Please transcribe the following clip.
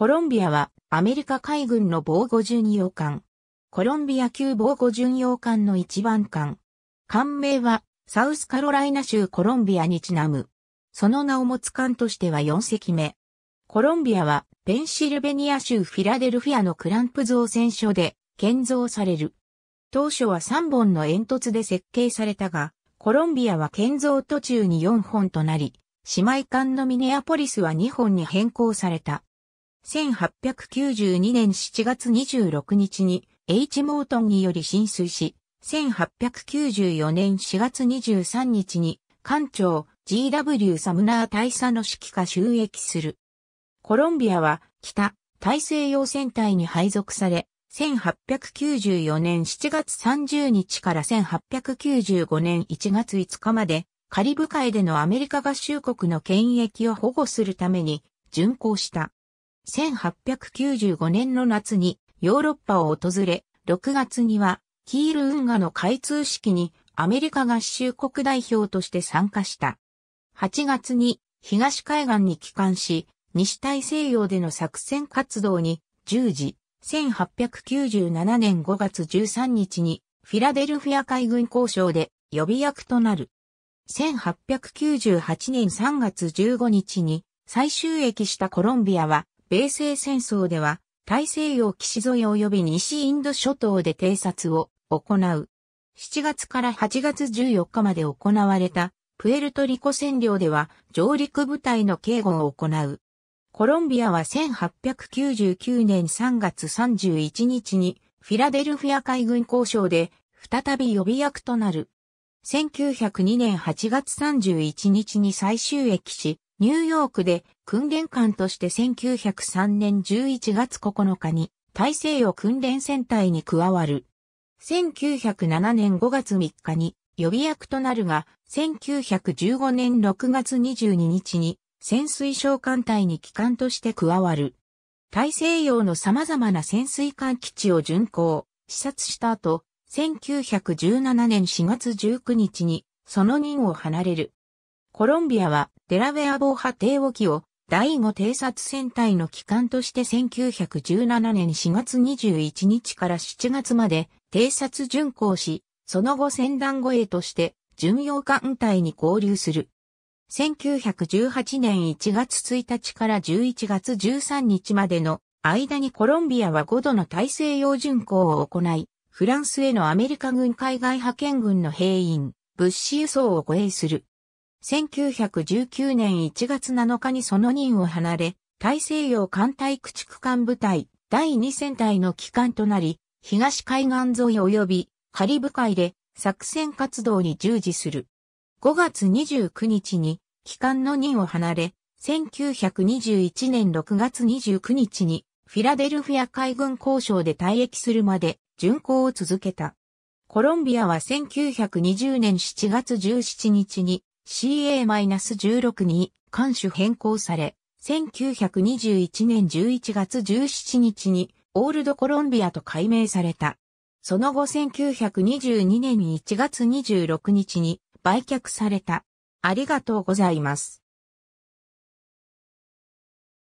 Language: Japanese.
コロンビアはアメリカ海軍の防護巡洋艦。コロンビア級防護巡洋艦の一番艦。艦名はサウスカロライナ州コロンビアにちなむ。その名を持つ艦としては4隻目。コロンビアはペンシルベニア州フィラデルフィアのクランプ造船所で建造される。当初は3本の煙突で設計されたが、コロンビアは建造途中に4本となり、姉妹艦のミネアポリスは2本に変更された。1892年7月26日に H モートンにより浸水し、1894年4月23日に艦長 G.W. サムナー大佐の指揮下収益する。コロンビアは北大西洋戦隊に配属され、1894年7月30日から1895年1月5日までカリブ海でのアメリカ合衆国の権益を保護するために巡航した。1895年の夏にヨーロッパを訪れ、6月にはキール運河の開通式にアメリカ合衆国代表として参加した。8月に東海岸に帰還し、西大西洋での作戦活動に従事、1897年5月13日にフィラデルフィア海軍交渉で予備役となる。1898年3月15日に最終駅したコロンビアは米西戦争では、大西洋岸沿い及び西インド諸島で偵察を行う。7月から8月14日まで行われた、プエルトリコ占領では、上陸部隊の警護を行う。コロンビアは1899年3月31日に、フィラデルフィア海軍交渉で、再び予備役となる。1902年8月31日に最終駅し、ニューヨークで訓練艦として1903年11月9日に大西洋訓練戦隊に加わる。1907年5月3日に予備役となるが、1915年6月22日に潜水小艦隊に機関として加わる。大西洋の様々な潜水艦基地を巡航、視察した後、1917年4月19日にその任を離れる。コロンビアはデラウェア防波堤沖を第5偵察戦隊の機関として1917年4月21日から7月まで偵察巡航し、その後船団護衛として巡洋艦隊に合流する。1918年1月1日から11月13日までの間にコロンビアは5度の大西洋巡航を行い、フランスへのアメリカ軍海外派遣軍の兵員、物資輸送を護衛する。1919年1月7日にその任を離れ、大西洋艦隊駆逐艦部隊第2戦隊の機関となり、東海岸沿い及びカリブ海で作戦活動に従事する。5月29日に機関の任を離れ、1921年6月29日にフィラデルフィア海軍交渉で退役するまで巡航を続けた。コロンビアは1920年7月17日に CA-16 に艦種変更され、1921年11月17日にオールドコロンビアと改名された。その後1922年1月26日に売却された。ありがとうございます。